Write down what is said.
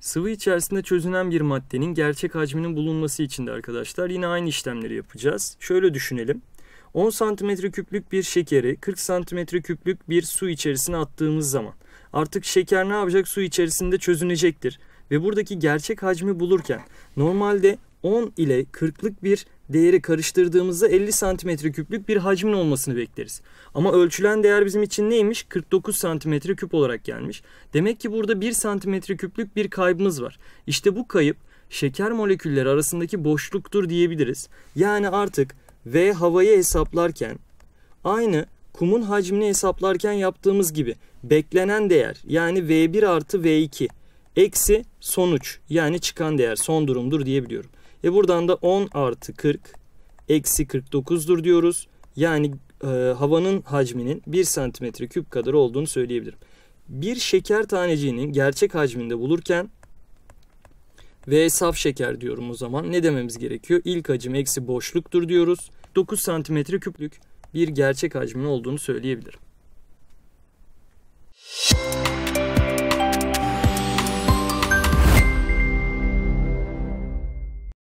Sıvı içerisinde çözünen bir maddenin gerçek hacminin bulunması için de arkadaşlar yine aynı işlemleri yapacağız. Şöyle düşünelim. 10 santimetre küplük bir şekeri 40 santimetre küplük bir su içerisine attığımız zaman artık şeker ne yapacak? Su içerisinde çözünecektir. Ve buradaki gerçek hacmi bulurken normalde 10 ile 40'lık bir değeri karıştırdığımızda 50 santimetre küplük bir hacmin olmasını bekleriz. Ama ölçülen değer bizim için neymiş? 49 santimetre küp olarak gelmiş. Demek ki burada 1 santimetre küplük bir kaybımız var. İşte bu kayıp şeker molekülleri arasındaki boşluktur diyebiliriz. Yani artık V havayı hesaplarken aynı kumun hacmini hesaplarken yaptığımız gibi beklenen değer yani V1 artı V2 eksi sonuç yani çıkan değer son durumdur diyebiliyorum. E buradan da 10 artı 40 eksi 49'dur diyoruz. Yani e, havanın hacminin 1 santimetre küp kadar olduğunu söyleyebilirim. Bir şeker taneciğinin gerçek hacminde bulurken ve saf şeker diyorum o zaman. Ne dememiz gerekiyor? İlk hacim eksi boşluktur diyoruz. 9 santimetre küplük bir gerçek hacmin olduğunu söyleyebilirim. Müzik